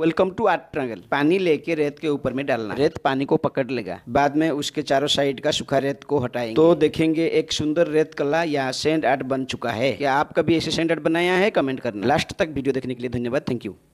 welcome to art triangle पानी लेके रेत के ऊपर में डालना रेत पानी को पकड़ लेगा बाद में उसके चारों साइड का सूखा रेत को हटाएंगे तो देखेंगे एक सुंदर रेत कला या सेंड आर्ट बन चुका है क्या आप कभी ऐसे सेंड आर्ट बनाया है कमेंट करना लास्ट तक वीडियो देखने के लिए धन्यवाद थैंक यू